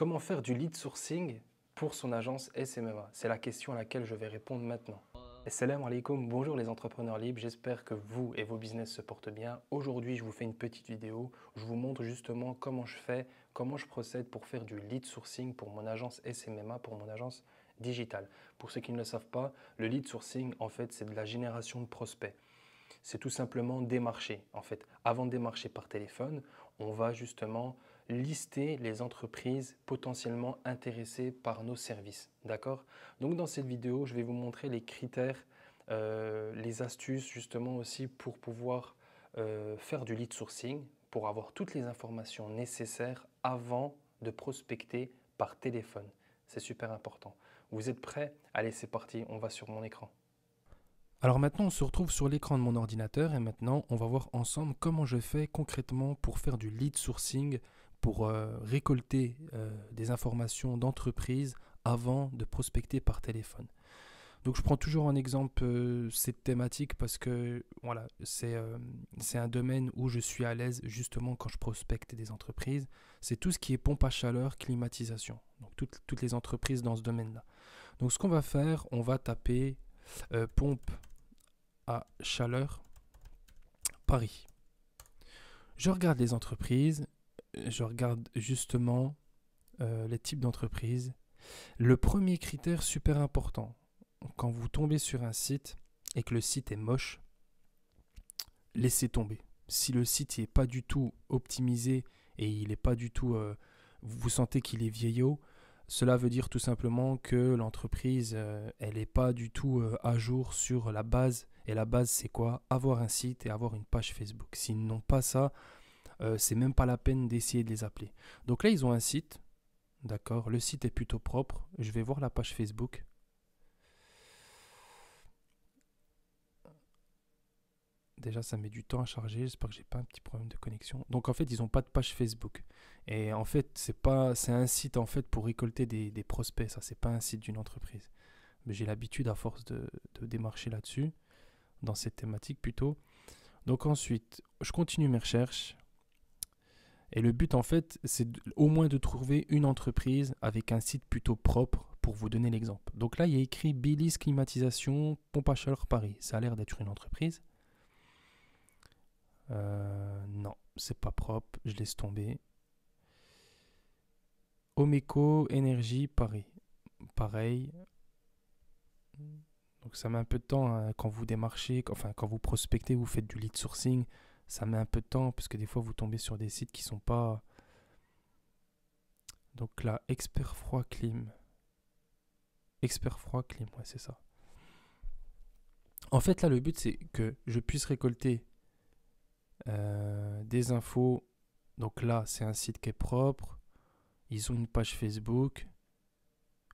Comment faire du lead sourcing pour son agence SMMA C'est la question à laquelle je vais répondre maintenant. Salam alaikum, bonjour les entrepreneurs libres, j'espère que vous et vos business se portent bien. Aujourd'hui, je vous fais une petite vidéo, je vous montre justement comment je fais, comment je procède pour faire du lead sourcing pour mon agence SMMA, pour mon agence digitale. Pour ceux qui ne le savent pas, le lead sourcing, en fait, c'est de la génération de prospects c'est tout simplement démarcher. En fait, avant de démarcher par téléphone, on va justement lister les entreprises potentiellement intéressées par nos services. D'accord Donc dans cette vidéo, je vais vous montrer les critères, euh, les astuces justement aussi pour pouvoir euh, faire du lead sourcing, pour avoir toutes les informations nécessaires avant de prospecter par téléphone. C'est super important. Vous êtes prêts Allez, c'est parti, on va sur mon écran. Alors maintenant, on se retrouve sur l'écran de mon ordinateur et maintenant, on va voir ensemble comment je fais concrètement pour faire du lead sourcing pour euh, récolter euh, des informations d'entreprise avant de prospecter par téléphone. Donc je prends toujours en exemple euh, cette thématique parce que voilà, c'est un domaine où je suis à l'aise justement quand je prospecte des entreprises. C'est tout ce qui est pompe à chaleur, climatisation. Donc toutes, toutes les entreprises dans ce domaine-là. Donc ce qu'on va faire, on va taper pompe à chaleur Paris. Je regarde les entreprises je regarde justement euh, les types d'entreprises. Le premier critère super important, quand vous tombez sur un site et que le site est moche, laissez tomber. Si le site n'est pas du tout optimisé et il n'est pas du tout... Euh, vous sentez qu'il est vieillot, cela veut dire tout simplement que l'entreprise, euh, elle n'est pas du tout à jour sur la base. Et la base, c'est quoi Avoir un site et avoir une page Facebook. S'ils n'ont pas ça, euh, c'est même pas la peine d'essayer de les appeler. Donc là, ils ont un site, d'accord, le site est plutôt propre, je vais voir la page Facebook. Déjà, ça met du temps à charger. J'espère que j'ai pas un petit problème de connexion. Donc, en fait, ils n'ont pas de page Facebook. Et en fait, c'est pas, c'est un site en fait pour récolter des, prospects. Ça, c'est pas un site d'une entreprise. Mais j'ai l'habitude, à force de, de démarcher là-dessus, dans cette thématique plutôt. Donc ensuite, je continue mes recherches. Et le but, en fait, c'est au moins de trouver une entreprise avec un site plutôt propre pour vous donner l'exemple. Donc là, il y a écrit Billy's Climatisation, Pompe à chaleur Paris. Ça a l'air d'être une entreprise. Euh, non, c'est pas propre, je laisse tomber. Omeco Énergie Paris. Pareil. Donc ça met un peu de temps hein, quand vous démarchez, enfin quand vous prospectez, vous faites du lead sourcing ça met un peu de temps parce que des fois vous tombez sur des sites qui sont pas. Donc là, expert froid clim. Expert froid clim, ouais, c'est ça. En fait, là, le but, c'est que je puisse récolter euh, des infos. Donc là, c'est un site qui est propre. Ils ont une page Facebook.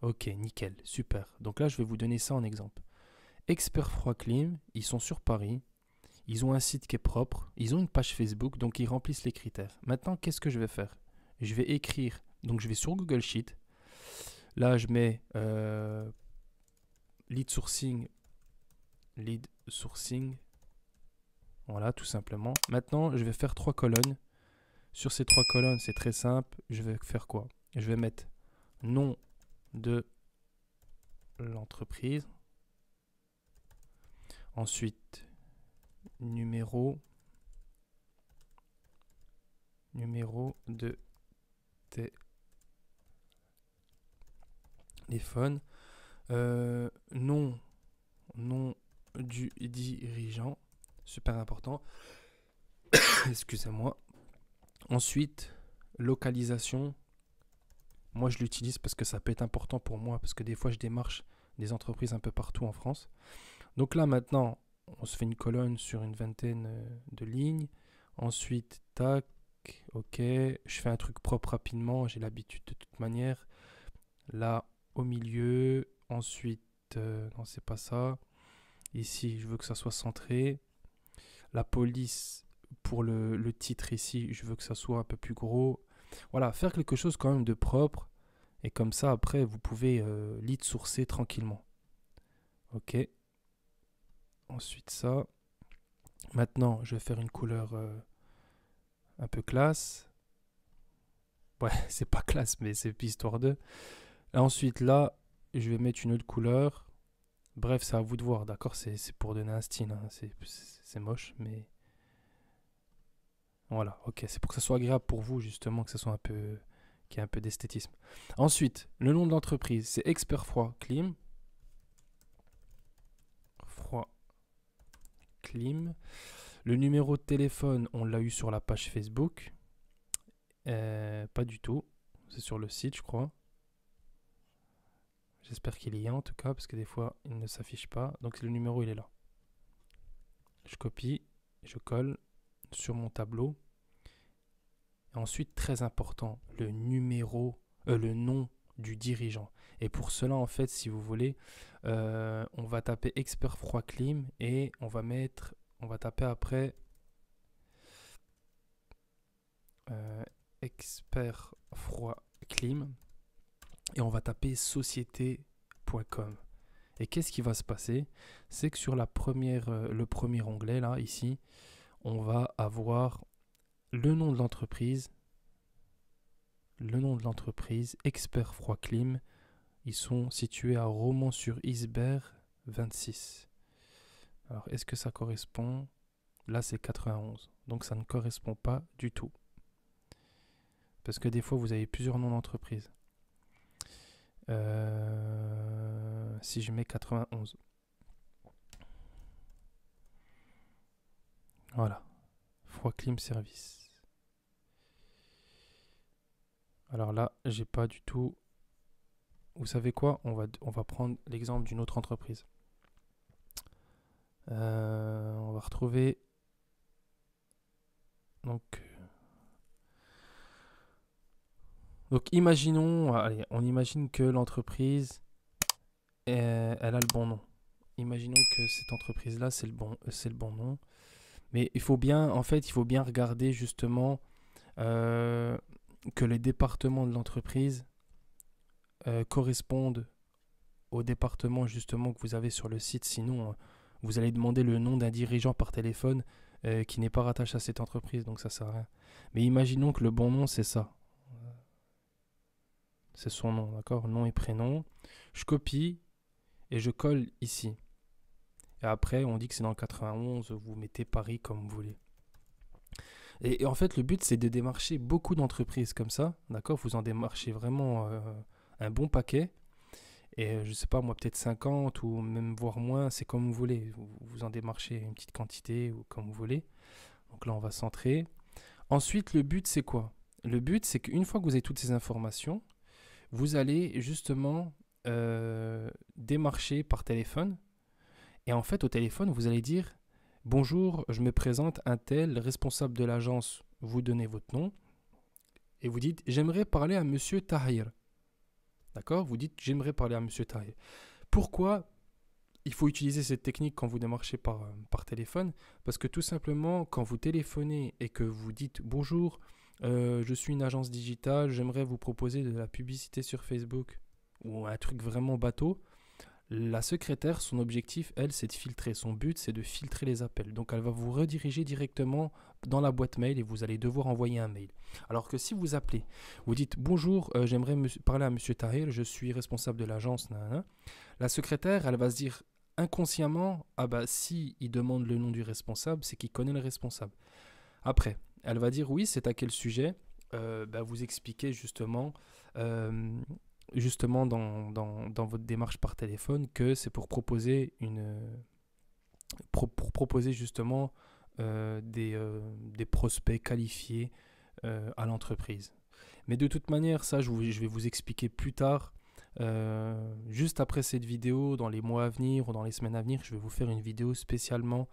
Ok, nickel, super. Donc là, je vais vous donner ça en exemple. Expert Froid Clim, ils sont sur Paris. Ils ont un site qui est propre, ils ont une page Facebook, donc ils remplissent les critères. Maintenant, qu'est-ce que je vais faire Je vais écrire, donc je vais sur Google Sheet. Là, je mets euh, lead sourcing, lead sourcing. Voilà, tout simplement. Maintenant, je vais faire trois colonnes. Sur ces trois colonnes, c'est très simple. Je vais faire quoi Je vais mettre nom de l'entreprise. Ensuite, numéro numéro de téléphone, euh, nom, nom du dirigeant, super important, excusez-moi. Ensuite, localisation, moi je l'utilise parce que ça peut être important pour moi, parce que des fois je démarche des entreprises un peu partout en France. Donc là maintenant, on se fait une colonne sur une vingtaine euh, de lignes. Ensuite, tac, ok, je fais un truc propre rapidement, j'ai l'habitude de toute manière. Là, au milieu, ensuite, euh, non, c'est pas ça. Ici, je veux que ça soit centré. La police, pour le, titre ici, je veux que ça soit un peu plus gros. Voilà, faire quelque chose quand même de propre. Et comme ça, après, vous pouvez euh, sourcer tranquillement. Ok. Ensuite ça. Maintenant, je vais faire une couleur euh, un peu classe. Ouais, c'est pas classe, mais c'est histoire de. ensuite, là, je vais mettre une autre couleur. Bref, c'est à vous de voir, d'accord C'est pour donner un style. Hein. C'est moche, mais... Voilà, ok. C'est pour que ça soit agréable pour vous, justement, que ça soit un peu... qu'il y ait un peu d'esthétisme. Ensuite, le nom de l'entreprise, c'est Expert Froid Clim. Lim. Le numéro de téléphone, on l'a eu sur la page Facebook. Euh, pas du tout. C'est sur le site, je crois. J'espère qu'il y a, en tout cas, parce que des fois, il ne s'affiche pas. Donc le numéro, il est là. Je copie, je colle sur mon tableau. ensuite, très important, le numéro, euh, le nom du dirigeant. Et pour cela, en fait, si vous voulez, euh, on va taper expert froid clim et on va mettre, on va taper après euh, expert froid clim et on va taper société.com. Et qu'est-ce qui va se passer C'est que sur la première, euh, le premier onglet, là, ici, on va avoir le nom de l'entreprise, le nom de l'entreprise, Expert Froid Clim. Ils sont situés à Romans-sur-Isbert 26. Alors, est-ce que ça correspond Là, c'est 91. Donc, ça ne correspond pas du tout. Parce que des fois, vous avez plusieurs noms d'entreprise. Euh, si je mets 91. Voilà. Froid Clim Service. Alors là, j'ai pas du tout. Vous savez quoi on va, on va prendre l'exemple d'une autre entreprise. Euh, on va retrouver. Donc. Euh, donc imaginons, allez, on imagine que l'entreprise, euh, elle a le bon nom. Imaginons que cette entreprise-là, c'est le bon, le bon nom. Mais il faut bien, en fait, il faut bien regarder justement que les départements de l'entreprise euh, correspondent au département justement que vous avez sur le site. Sinon, euh, vous allez demander le nom d'un dirigeant par téléphone euh, qui n'est pas rattaché à cette entreprise, donc ça sert à rien. Mais imaginons que le bon nom, c'est ça. C'est son nom, d'accord Nom et prénom. Je copie et je colle ici. Et après, on dit que c'est dans le 91, vous mettez Paris comme vous voulez. Et, en fait, le but, c'est de démarcher beaucoup d'entreprises comme ça, d'accord Vous en démarchez vraiment euh, un bon paquet. Et euh, je ne sais pas, moi, peut-être 50 ou même voire moins, c'est comme vous voulez. Vous, en démarchez une petite quantité ou comme vous voulez. Donc là, on va centrer. Ensuite, le but, c'est quoi Le but, c'est qu'une fois que vous avez toutes ces informations, vous allez justement euh, démarcher par téléphone. Et en fait, au téléphone, vous allez dire Bonjour, je me présente un tel, responsable de l'agence, vous donnez votre nom et vous dites j'aimerais parler à monsieur Tahir. D'accord Vous dites j'aimerais parler à monsieur Tahir. Pourquoi il faut utiliser cette technique quand vous démarchez par, euh, par téléphone Parce que tout simplement, quand vous téléphonez et que vous dites bonjour, euh, je suis une agence digitale, j'aimerais vous proposer de la publicité sur Facebook ou un truc vraiment bateau, la secrétaire, son objectif, elle, c'est de filtrer. Son but, c'est de filtrer les appels. Donc, elle va vous rediriger directement dans la boîte mail et vous allez devoir envoyer un mail. Alors que si vous appelez, vous dites bonjour, euh, j'aimerais parler à Monsieur Tahir, je suis responsable de l'agence. La secrétaire, elle va se dire inconsciemment, ah bah si il demande le nom du responsable, c'est qu'il connaît le responsable. Après, elle va dire oui, c'est à quel sujet. Euh, bah, vous expliquez justement. Euh, justement dans, votre démarche par téléphone que c'est pour proposer une pour, proposer justement euh, euh, des, prospects qualifiés euh, à l'entreprise. Mais de toute manière, ça je, je vais vous expliquer plus tard. juste après cette vidéo, dans les mois à venir ou dans les semaines à venir, je vais vous faire une vidéo spécialement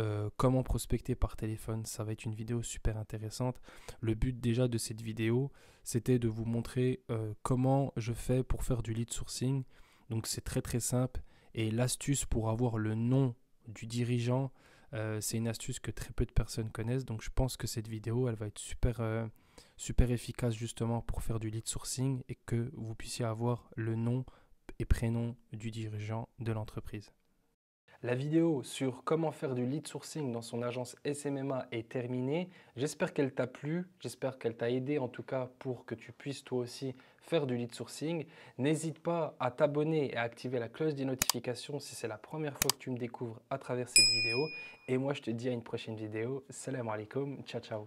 euh, comment prospecter par téléphone. Ça va être une vidéo super intéressante. Le but déjà de cette vidéo, c'était de vous montrer euh, comment je fais pour faire du lead sourcing. Donc c'est très très simple. Et l'astuce pour avoir le nom du dirigeant, euh, c'est une astuce que très peu de personnes connaissent. Donc je pense que cette vidéo, elle va être super, super efficace justement pour faire du lead sourcing et que vous puissiez avoir le nom et prénom du dirigeant de l'entreprise. La vidéo sur comment faire du lead sourcing dans son agence SMMA est terminée. J'espère qu'elle t'a plu, j'espère qu'elle t'a aidé en tout cas pour que tu puisses toi aussi faire du lead sourcing. N'hésite pas à t'abonner et à activer la cloche des notifications si c'est la première fois que tu me découvres à travers cette vidéo. Et moi je te dis à une prochaine vidéo. Salam alaikum, ciao ciao.